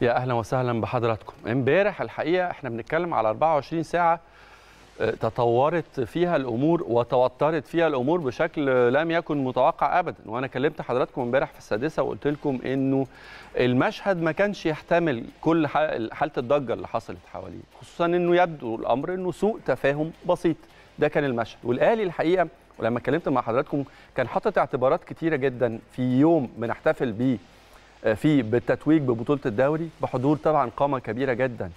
يا اهلا وسهلا بحضراتكم امبارح الحقيقه احنا بنتكلم على 24 ساعه آه، تطورت فيها الامور وتوترت فيها الامور بشكل لم يكن متوقع ابدا وانا كلمت حضراتكم امبارح في السادسه وقلت لكم انه المشهد ما كانش يحتمل كل حاله الضجه اللي حصلت حواليه خصوصا انه يبدو الامر انه سوء تفاهم بسيط ده كان المشهد والاهلي الحقيقه ولما اتكلمت مع حضراتكم كان حاطط اعتبارات كتيره جدا في يوم بنحتفل بيه آه، في بالتتويج ببطوله الدوري بحضور طبعا قامه كبيره جدا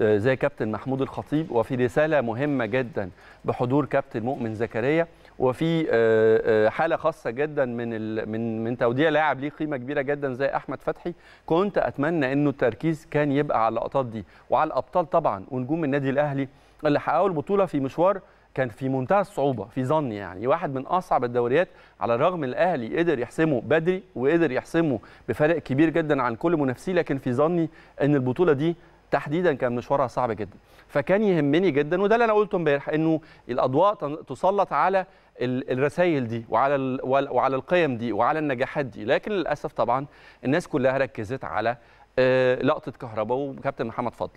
آه، زي كابتن محمود الخطيب وفي رساله مهمه جدا بحضور كابتن مؤمن زكريا وفي آه، حاله خاصه جدا من من من توديع لاعب ليه قيمه كبيره جدا زي احمد فتحي كنت اتمنى انه التركيز كان يبقى على اللقطات دي وعلى الابطال طبعا ونجوم النادي الاهلي اللي حققوا البطوله في مشوار كان في منتهى الصعوبه في ظني يعني واحد من اصعب الدوريات على الرغم الاهلي قدر يحسمه بدري وقدر يحسمه بفارق كبير جدا عن كل منافسيه لكن في ظني ان البطوله دي تحديدا كان مشوارها صعب جدا فكان يهمني جدا وده اللي انا قلته امبارح انه الاضواء تسلط على الرسائل دي وعلى وعلى القيم دي وعلى النجاحات دي لكن للاسف طبعا الناس كلها ركزت على آه، لقطه كهرباء وكابتن محمد فضل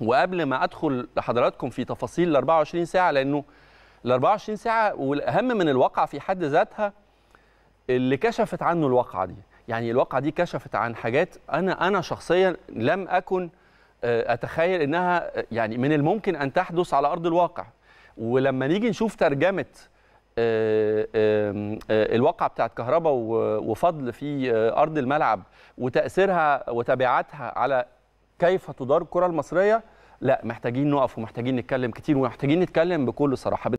وقبل ما ادخل لحضراتكم في تفاصيل ال 24 ساعه لانه ال 24 ساعه والاهم من الواقعه في حد ذاتها اللي كشفت عنه الواقعه دي يعني الواقعه دي كشفت عن حاجات انا انا شخصيا لم اكن آه، اتخيل انها يعني من الممكن ان تحدث على ارض الواقع ولما نيجي نشوف ترجمه آه، آه، الواقعه بتاعت كهرباء وفضل في ارض الملعب وتاثيرها وتبعاتها على كيف تدار الكره المصريه لا محتاجين نقف ومحتاجين نتكلم كتير ومحتاجين نتكلم بكل صراحه